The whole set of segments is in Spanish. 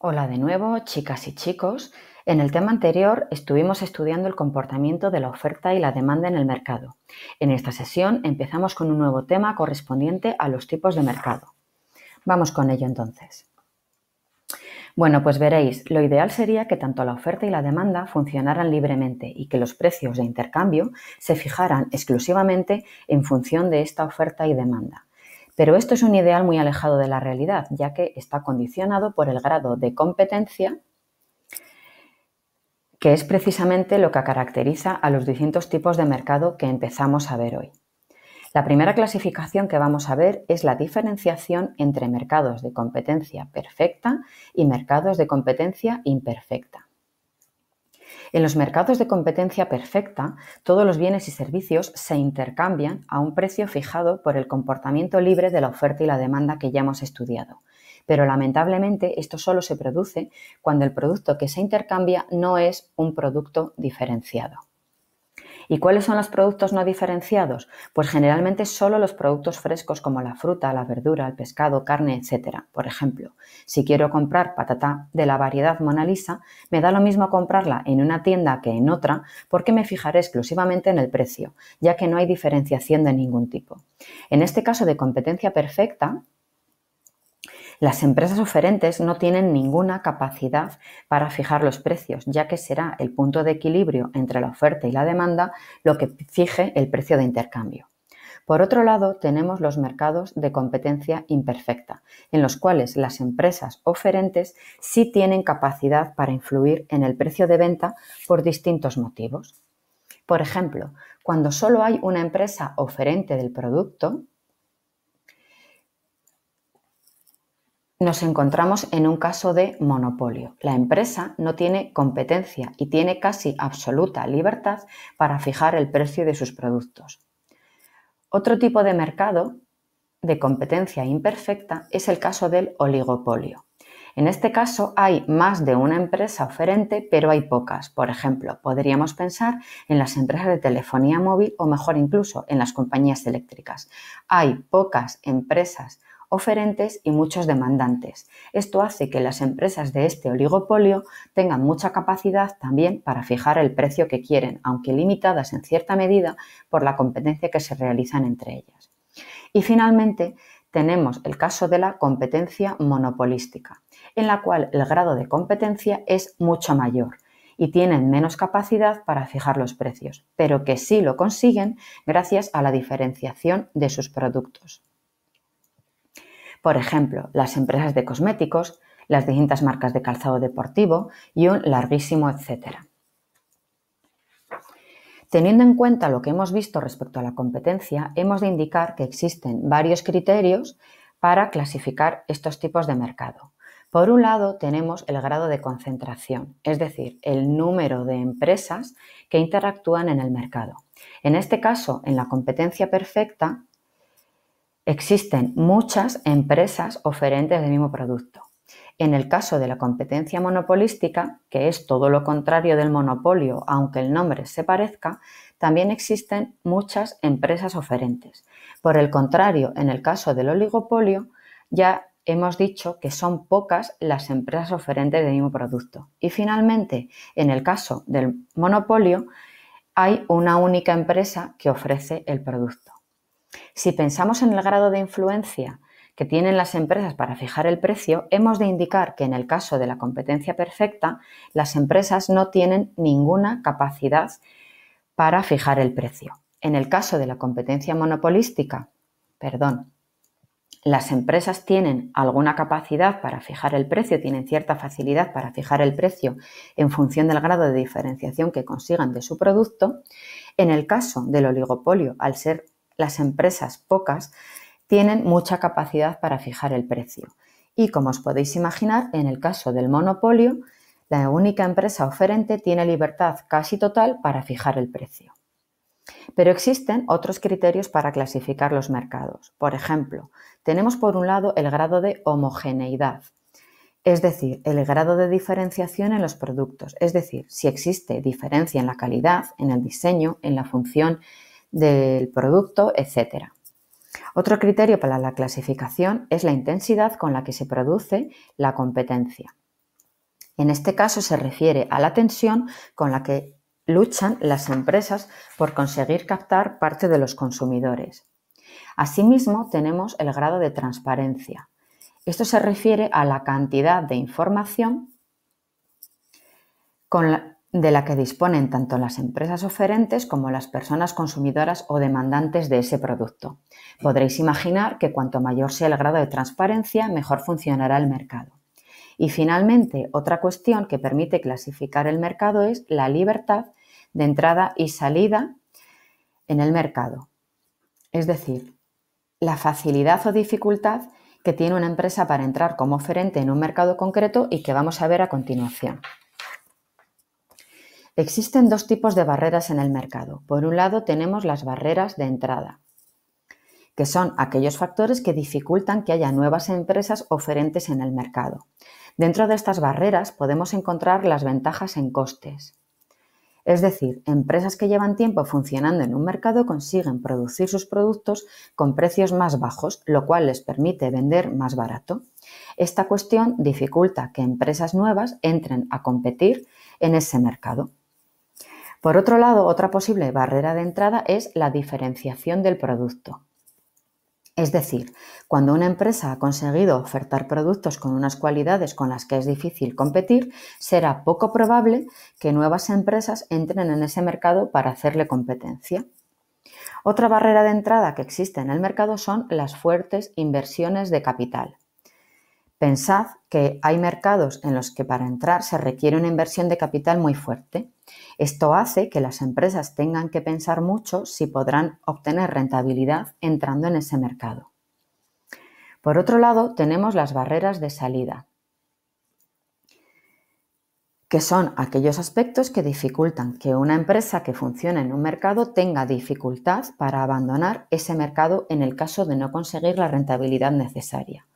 Hola de nuevo, chicas y chicos. En el tema anterior estuvimos estudiando el comportamiento de la oferta y la demanda en el mercado. En esta sesión empezamos con un nuevo tema correspondiente a los tipos de mercado. Vamos con ello entonces. Bueno, pues veréis, lo ideal sería que tanto la oferta y la demanda funcionaran libremente y que los precios de intercambio se fijaran exclusivamente en función de esta oferta y demanda. Pero esto es un ideal muy alejado de la realidad, ya que está condicionado por el grado de competencia, que es precisamente lo que caracteriza a los distintos tipos de mercado que empezamos a ver hoy. La primera clasificación que vamos a ver es la diferenciación entre mercados de competencia perfecta y mercados de competencia imperfecta. En los mercados de competencia perfecta, todos los bienes y servicios se intercambian a un precio fijado por el comportamiento libre de la oferta y la demanda que ya hemos estudiado. Pero lamentablemente esto solo se produce cuando el producto que se intercambia no es un producto diferenciado. ¿Y cuáles son los productos no diferenciados? Pues generalmente solo los productos frescos como la fruta, la verdura, el pescado, carne, etc. Por ejemplo, si quiero comprar patata de la variedad Mona Lisa, me da lo mismo comprarla en una tienda que en otra porque me fijaré exclusivamente en el precio, ya que no hay diferenciación de ningún tipo. En este caso de competencia perfecta, las empresas oferentes no tienen ninguna capacidad para fijar los precios, ya que será el punto de equilibrio entre la oferta y la demanda lo que fije el precio de intercambio. Por otro lado, tenemos los mercados de competencia imperfecta, en los cuales las empresas oferentes sí tienen capacidad para influir en el precio de venta por distintos motivos. Por ejemplo, cuando solo hay una empresa oferente del producto, nos encontramos en un caso de monopolio. La empresa no tiene competencia y tiene casi absoluta libertad para fijar el precio de sus productos. Otro tipo de mercado de competencia imperfecta es el caso del oligopolio. En este caso hay más de una empresa oferente, pero hay pocas. Por ejemplo, podríamos pensar en las empresas de telefonía móvil o mejor incluso en las compañías eléctricas. Hay pocas empresas oferentes y muchos demandantes. Esto hace que las empresas de este oligopolio tengan mucha capacidad también para fijar el precio que quieren, aunque limitadas en cierta medida por la competencia que se realizan entre ellas. Y finalmente, tenemos el caso de la competencia monopolística, en la cual el grado de competencia es mucho mayor y tienen menos capacidad para fijar los precios, pero que sí lo consiguen gracias a la diferenciación de sus productos. Por ejemplo, las empresas de cosméticos, las distintas marcas de calzado deportivo y un larguísimo etcétera. Teniendo en cuenta lo que hemos visto respecto a la competencia, hemos de indicar que existen varios criterios para clasificar estos tipos de mercado. Por un lado, tenemos el grado de concentración, es decir, el número de empresas que interactúan en el mercado. En este caso, en la competencia perfecta, Existen muchas empresas oferentes del mismo producto. En el caso de la competencia monopolística, que es todo lo contrario del monopolio, aunque el nombre se parezca, también existen muchas empresas oferentes. Por el contrario, en el caso del oligopolio, ya hemos dicho que son pocas las empresas oferentes del mismo producto. Y finalmente, en el caso del monopolio, hay una única empresa que ofrece el producto. Si pensamos en el grado de influencia que tienen las empresas para fijar el precio, hemos de indicar que en el caso de la competencia perfecta, las empresas no tienen ninguna capacidad para fijar el precio. En el caso de la competencia monopolística, perdón, las empresas tienen alguna capacidad para fijar el precio, tienen cierta facilidad para fijar el precio en función del grado de diferenciación que consigan de su producto. En el caso del oligopolio, al ser las empresas pocas tienen mucha capacidad para fijar el precio. Y como os podéis imaginar, en el caso del monopolio, la única empresa oferente tiene libertad casi total para fijar el precio. Pero existen otros criterios para clasificar los mercados. Por ejemplo, tenemos por un lado el grado de homogeneidad, es decir, el grado de diferenciación en los productos, es decir, si existe diferencia en la calidad, en el diseño, en la función del producto, etc. Otro criterio para la clasificación es la intensidad con la que se produce la competencia. En este caso se refiere a la tensión con la que luchan las empresas por conseguir captar parte de los consumidores. Asimismo, tenemos el grado de transparencia. Esto se refiere a la cantidad de información con la, de la que disponen tanto las empresas oferentes como las personas consumidoras o demandantes de ese producto. Podréis imaginar que cuanto mayor sea el grado de transparencia, mejor funcionará el mercado. Y finalmente, otra cuestión que permite clasificar el mercado es la libertad de entrada y salida en el mercado. Es decir, la facilidad o dificultad que tiene una empresa para entrar como oferente en un mercado concreto y que vamos a ver a continuación. Existen dos tipos de barreras en el mercado. Por un lado tenemos las barreras de entrada, que son aquellos factores que dificultan que haya nuevas empresas oferentes en el mercado. Dentro de estas barreras podemos encontrar las ventajas en costes. Es decir, empresas que llevan tiempo funcionando en un mercado consiguen producir sus productos con precios más bajos, lo cual les permite vender más barato. Esta cuestión dificulta que empresas nuevas entren a competir en ese mercado. Por otro lado, otra posible barrera de entrada es la diferenciación del producto. Es decir, cuando una empresa ha conseguido ofertar productos con unas cualidades con las que es difícil competir, será poco probable que nuevas empresas entren en ese mercado para hacerle competencia. Otra barrera de entrada que existe en el mercado son las fuertes inversiones de capital. Pensad que hay mercados en los que para entrar se requiere una inversión de capital muy fuerte. Esto hace que las empresas tengan que pensar mucho si podrán obtener rentabilidad entrando en ese mercado. Por otro lado, tenemos las barreras de salida, que son aquellos aspectos que dificultan que una empresa que funcione en un mercado tenga dificultad para abandonar ese mercado en el caso de no conseguir la rentabilidad necesaria.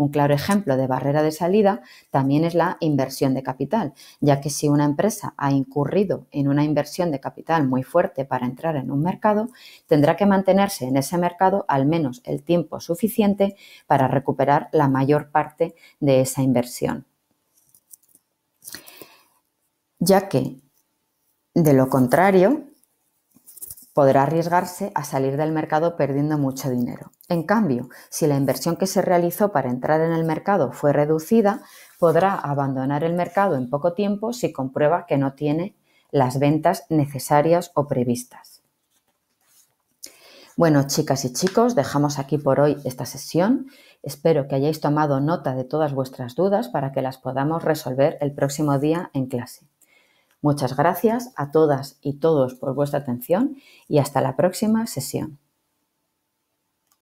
Un claro ejemplo de barrera de salida también es la inversión de capital, ya que si una empresa ha incurrido en una inversión de capital muy fuerte para entrar en un mercado, tendrá que mantenerse en ese mercado al menos el tiempo suficiente para recuperar la mayor parte de esa inversión. Ya que, de lo contrario, podrá arriesgarse a salir del mercado perdiendo mucho dinero. En cambio, si la inversión que se realizó para entrar en el mercado fue reducida, podrá abandonar el mercado en poco tiempo si comprueba que no tiene las ventas necesarias o previstas. Bueno, chicas y chicos, dejamos aquí por hoy esta sesión. Espero que hayáis tomado nota de todas vuestras dudas para que las podamos resolver el próximo día en clase. Muchas gracias a todas y todos por vuestra atención y hasta la próxima sesión.